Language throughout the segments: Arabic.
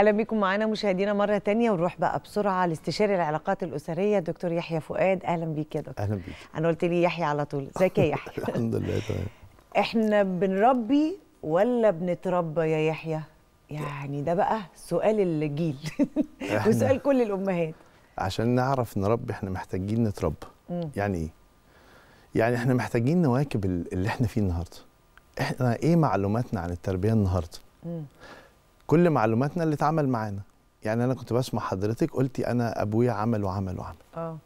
اهلا بكم معانا مشاهدينا مره تانية ونروح بقى بسرعه لاستشاري العلاقات الاسريه دكتور يحيى فؤاد اهلا بيك يا دكتور اهلا بيك انا قلت لي يحيى على طول ازيك يا يحيى الحمد لله تمام احنا بنربي ولا بنتربى يا يحيى يعني ده بقى سؤال الجيل وسؤال كل الامهات عشان نعرف نربي احنا محتاجين نتربى يعني ايه يعني احنا محتاجين نواكب اللي احنا فيه النهارده احنا ايه معلوماتنا عن التربيه النهارده كل معلوماتنا اللي اتعمل معانا يعني انا كنت بسمع حضرتك قلتي انا ابويا عمل وعمل وعمل اه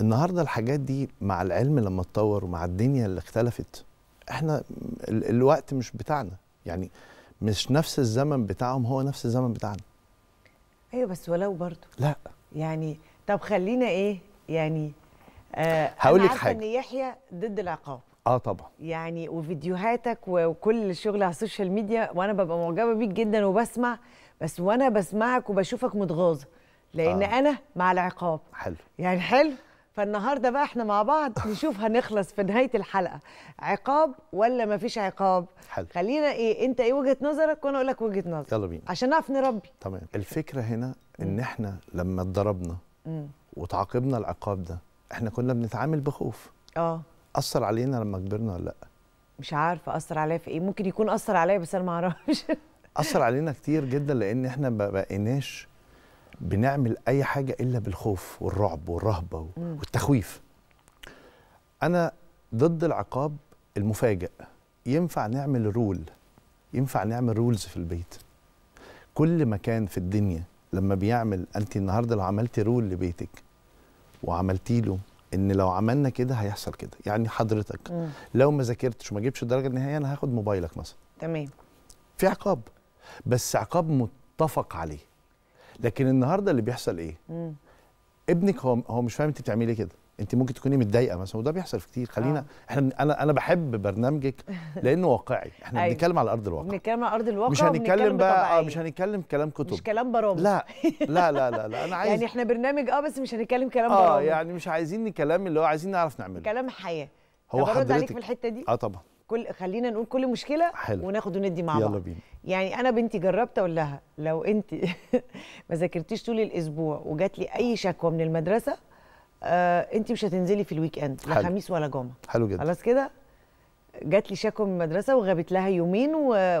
النهارده الحاجات دي مع العلم لما اتطور ومع الدنيا اللي اختلفت احنا ال الوقت مش بتاعنا يعني مش نفس الزمن بتاعهم هو نفس الزمن بتاعنا ايوه بس ولو برضه لا يعني طب خلينا ايه يعني آه هقول لك حاجه ان يحيى ضد العقاب اه طبعا يعني وفيديوهاتك وكل شغل على السوشيال ميديا وانا ببقى معجبه بيك جدا وبسمع بس وانا بسمعك وبشوفك متغاظه لان آه. انا مع العقاب حلو يعني حلو فالنهارده بقى احنا مع بعض نشوف هنخلص في نهايه الحلقه عقاب ولا مفيش عقاب حلو. خلينا ايه انت ايه وجهه نظرك وانا اقول لك وجهه نظري يلا بينا عشان نعرف نربي تمام الفكره هنا ان احنا لما اتضربنا وتعاقبنا العقاب ده احنا كنا بنتعامل بخوف اه اثر علينا لما كبرنا ولا لا مش عارفه اثر عليا في ايه ممكن يكون اثر عليا بس انا ما اعرفش اثر علينا كتير جدا لان احنا ما بقيناش بنعمل اي حاجه الا بالخوف والرعب والرهبه والتخويف انا ضد العقاب المفاجئ ينفع نعمل رول ينفع نعمل رولز في البيت كل مكان في الدنيا لما بيعمل انت النهارده لو عملتي رول لبيتك وعملتي له ان لو عملنا كده هيحصل كده يعني حضرتك مم. لو ما ذاكرتش وما جبتش الدرجه النهائيه انا هاخد موبايلك مثلا تمام في عقاب بس عقاب متفق عليه لكن النهارده اللي بيحصل ايه مم. ابنك هو هو مش فاهم انت بتعملي كده انت ممكن تكوني متضايقه مثلا وده بيحصل في كتير خلينا آه. احنا انا انا بحب برنامجك لانه واقعي احنا أيوة. بنتكلم على ارض الواقع بنتكلم على ارض الواقع مش هنتكلم بقى آه، مش هنتكلم كلام كتب مش كلام برامج لا لا لا لا, لا. انا عايز يعني احنا برنامج اه بس مش هنتكلم كلام آه، برامج اه يعني مش عايزين الكلام اللي هو عايزين نعرف نعمله كلام حياه هو حضرتك عليك في الحته دي اه طبعا كل خلينا نقول كل مشكله حلو. وناخد وندي مع بعض يلا بينا يعني انا بنتي جربت اقول لها لو انت ما ذاكرتيش طول الاسبوع وجات لي اي شكوى من المدرسه آه انت مش هتنزلي في الويك اند لا خميس ولا جمعه حلو جدا خلاص كده جات لي شكوى من المدرسه وغابت لها يومين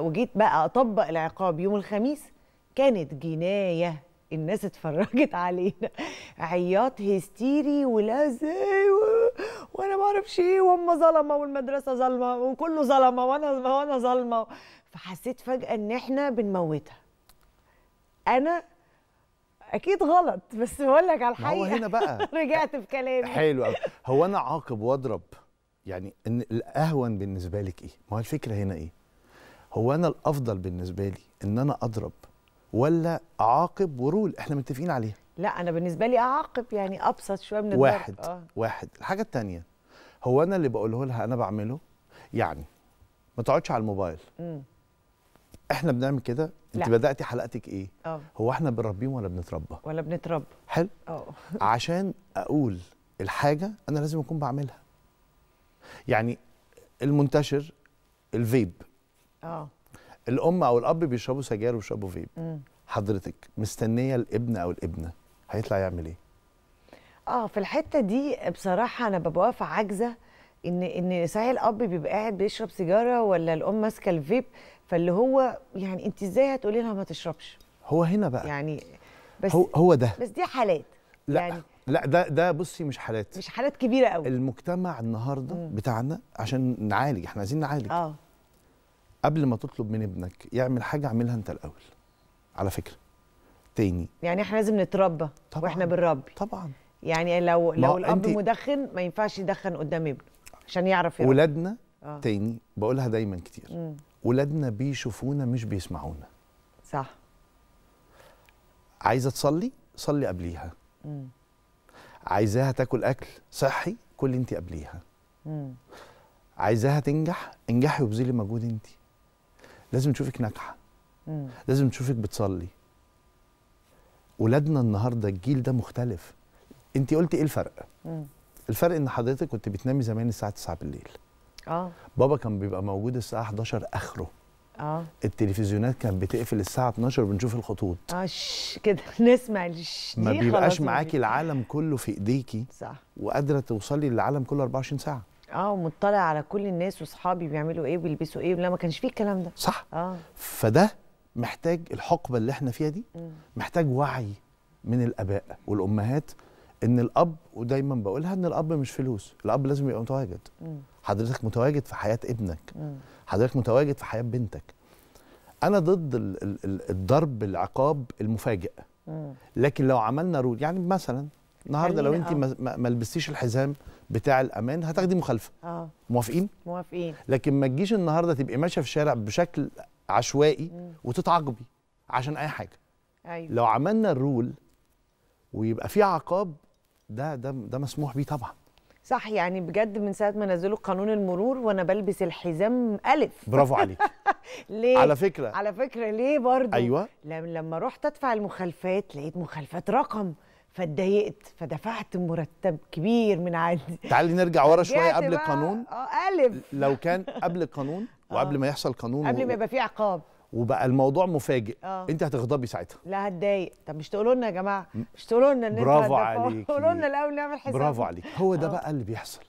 وجيت بقى اطبق العقاب يوم الخميس كانت جنايه الناس اتفرجت علينا عياط هستيري ولا ازاي و... وانا ما اعرفش ايه وهم ظلمه والمدرسه ظلمه وكله ظلمه وانا وانا ظلمه فحسيت فجاه ان احنا بنموتها انا اكيد غلط بس بقول لك على الحقيقه هو هنا بقى رجعت في كلامي حلو قوي هو انا عاقب واضرب يعني ان الاهون بالنسبه لك ايه ما هو الفكره هنا ايه هو انا الافضل بالنسبه لي ان انا اضرب ولا اعاقب ورول احنا متفقين عليها لا انا بالنسبه لي اعاقب يعني ابسط شويه من الضرب واحد آه. واحد الحاجه الثانيه هو انا اللي بقوله لها انا بعمله يعني ما تقعدش على الموبايل م. احنا بنعمل كده انت لا. بداتي حلقتك ايه أوه. هو احنا بنربيهم ولا بنتربى ولا بنتربى حلو آه. عشان اقول الحاجه انا لازم اكون بعملها يعني المنتشر الفيب اه الام او الاب بيشربوا سجاير وبيشربوا فيب م. حضرتك مستنيه الابن او الابنه هيطلع يعمل ايه اه في الحته دي بصراحه انا ببقى واقفه عاجزه ان ان صحيح الاب بيبقى قاعد بيشرب سيجاره ولا الام ماسكه الفيب فاللي هو يعني انت ازاي هتقولي لها ما تشربش هو هنا بقى يعني بس هو, هو ده بس دي حالات لا يعني لا ده ده بصي مش حالات مش حالات كبيره قوي المجتمع النهارده مم. بتاعنا عشان نعالج احنا عايزين نعالج اه قبل ما تطلب من ابنك يعمل حاجه اعملها انت الاول على فكره تاني يعني احنا لازم نتربى طبعًا واحنا بنربي طبعا يعني لو لو الاب مدخن ما ينفعش يدخن قدام ابنه عشان يعرف يربي ولادنا آه. تاني بقولها دايما كتير مم. ولادنا بيشوفونا مش بيسمعونا صح عايزه تصلي صلي قبليها مم. عايزاها تاكل اكل صحي كل انت قبليها مم. عايزاها تنجح انجحي وبذلي مجهود انت لازم نشوفك ناجحه لازم نشوفك بتصلي ولادنا النهارده الجيل ده مختلف انت قلتي ايه الفرق مم. الفرق ان حضرتك كنت بتنامي زمان الساعه 9 بالليل اه بابا كان بيبقى موجود الساعه 11 اخره اه التلفزيونات كانت بتقفل الساعه 12 بنشوف الخطوط اش آه، كده نسمع الش ما بيبقاش معاكي العالم كله في ايديكي صح وقادره توصلي للعالم كله 24 ساعه اه ومطلع على كل الناس واصحابي بيعملوا ايه وبيلبسوا ايه لا ما كانش فيه الكلام ده صح اه فده محتاج الحقبه اللي احنا فيها دي محتاج وعي من الاباء والامهات ان الاب ودايما بقولها ان الاب مش فلوس الاب لازم يبقى متواجد حضرتك متواجد في حياه ابنك حضرتك متواجد في حياه بنتك انا ضد الضرب العقاب المفاجئ لكن لو عملنا رول يعني مثلا النهارده لو انت آه. ما لبستيش الحزام بتاع الامان هتاخدي مخالفه آه. موافقين موافقين لكن ما تجيش النهارده تبقي ماشيه في الشارع بشكل عشوائي وتتعاقبي عشان اي حاجه أيوة. لو عملنا الرول ويبقى في عقاب ده ده ده مسموح بيه طبعا صح يعني بجد من ساعه ما نزلوا قانون المرور وانا بلبس الحزام الف برافو عليك ليه على فكره على فكره ليه برضه ايوه لما رحت ادفع المخالفات لقيت مخالفات رقم فاتضايقت فدفعت مرتب كبير من عندي تعالي نرجع ورا شويه قبل القانون اه الف لو كان قبل القانون وقبل آه. ما يحصل قانون قبل ما يبقى فيه عقاب وبقى الموضوع مفاجئ أوه. انت هتغضبي ساعتها لا هتضايق طب مش تقولوا لنا يا جماعه مش تقولوا لنا ان برافو انت برافو عليك قولوا لنا الاول نعمل حساب برافو عليك هو ده آه. بقى اللي بيحصل